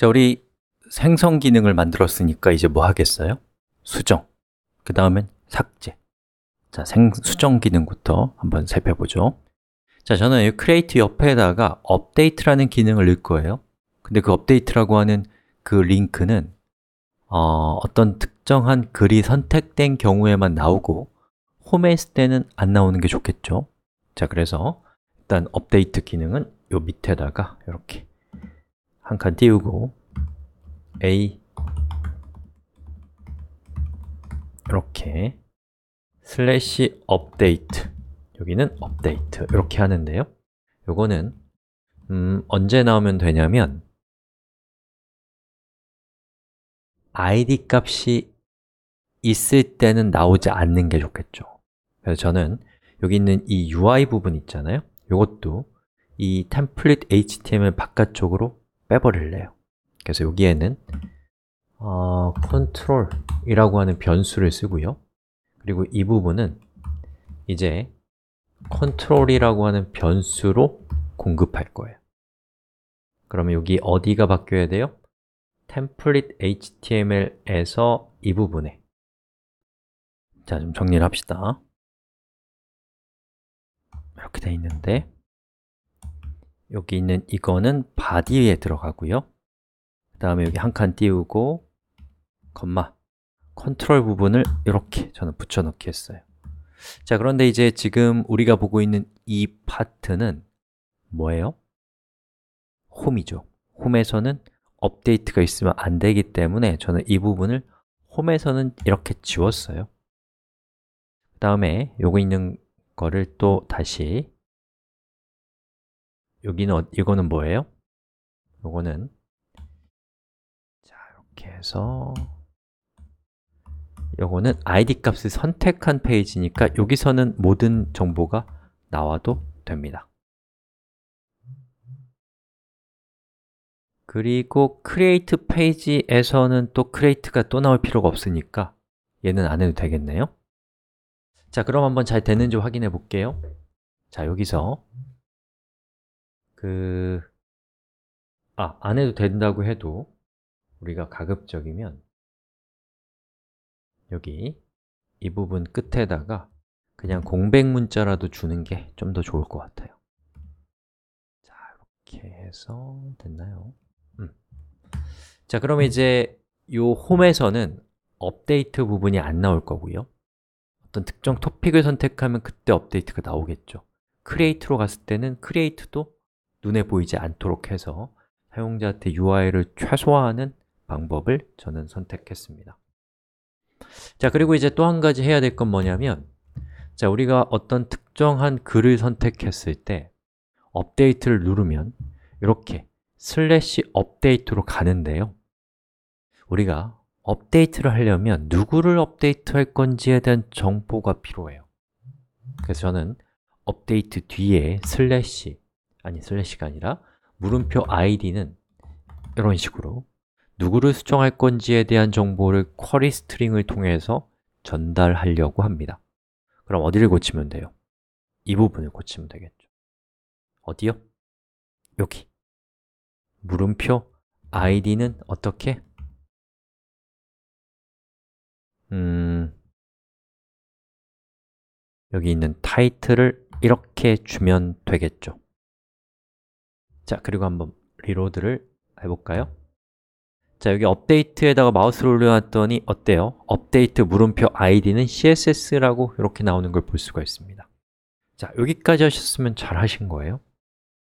자, 우리 생성 기능을 만들었으니까 이제 뭐 하겠어요? 수정. 그 다음엔 삭제. 자, 생, 수정 기능부터 한번 살펴보죠. 자, 저는 이 create 옆에다가 update라는 기능을 넣을 거예요. 근데 그 update라고 하는 그 링크는 어, 어떤 특정한 글이 선택된 경우에만 나오고 홈에 있을 때는 안 나오는 게 좋겠죠. 자, 그래서 일단 update 기능은 이 밑에다가 이렇게 한칸 띄우고 A 이렇게 슬래시 업데이트 여기는 업데이트 이렇게 하는데요 요거는 음, 언제 나오면 되냐면 id 값이 있을 때는 나오지 않는 게 좋겠죠 그래서 저는 여기 있는 이 UI 부분 있잖아요 이것도 이 템플릿 HTML 바깥쪽으로 빼버릴래요. 그래서 여기에는 어, control이라고 하는 변수를 쓰고요. 그리고 이 부분은 이제 control이라고 하는 변수로 공급할 거예요. 그러면 여기 어디가 바뀌어야 돼요? template html에서 이 부분에 자, 좀 정리를 합시다. 이렇게 돼 있는데 여기 있는 이거는 바디에 들어가고요 그 다음에 여기 한 칸 띄우고 컴마 컨트롤 부분을 이렇게 저는 붙여넣기 했어요 자, 그런데 이제 지금 우리가 보고 있는 이 파트는 뭐예요? 홈이죠 홈에서는 업데이트가 있으면 안 되기 때문에 저는 이 부분을 홈에서는 이렇게 지웠어요 그 다음에 여기 있는 거를 또 다시 여기는 어, 이거는 뭐예요? 이거는 자 이렇게 해서 이거는 id 값을 선택한 페이지니까 여기서는 모든 정보가 나와도 됩니다. 그리고 create 페이지에서는 또 create가 또 나올 필요가 없으니까 얘는 안 해도 되겠네요. 자, 그럼 한번 잘 되는지 확인해 볼게요. 자, 여기서 그, 아, 안 해도 된다고 해도 우리가 가급적이면 여기 이 부분 끝에다가 그냥 공백 문자라도 주는 게 좀 더 좋을 것 같아요 자, 이렇게 해서 됐나요? 음. 자, 그럼 이제 이 홈에서는 업데이트 부분이 안 나올 거고요 어떤 특정 토픽을 선택하면 그때 업데이트가 나오겠죠 크리에이트로 갔을 때는 크리에이트도 눈에 보이지 않도록 해서 사용자한테 UI를 최소화하는 방법을 저는 선택했습니다 자, 그리고 이제 또 한 가지 해야 될 건 뭐냐면 자, 우리가 어떤 특정한 글을 선택했을 때 업데이트를 누르면 이렇게 슬래시 업데이트로 가는데요 우리가 업데이트를 하려면 누구를 업데이트할 건지에 대한 정보가 필요해요 그래서 저는 업데이트 뒤에 슬래시 아니 슬래시가 아니라 물음표 id는 이런 식으로 누구를 수정할 건지에 대한 정보를 쿼리 스트링을 통해서 전달하려고 합니다 그럼 어디를 고치면 돼요? 이 부분을 고치면 되겠죠 어디요? 여기 물음표 id는 어떻게? 음... 여기 있는 타이틀을 이렇게 주면 되겠죠 자, 그리고 한번 리로드를 해볼까요? 자, 여기 업데이트에다가 마우스를 올려놨더니 어때요? 업데이트 물음표 id는 css라고 이렇게 나오는 걸 볼 수가 있습니다 자, 여기까지 하셨으면 잘 하신 거예요